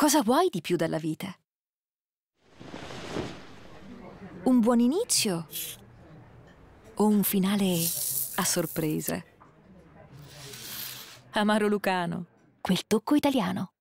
Cosa vuoi di più dalla vita? Un buon inizio o un finale a sorpresa? Amaro Lucano, quel tocco italiano.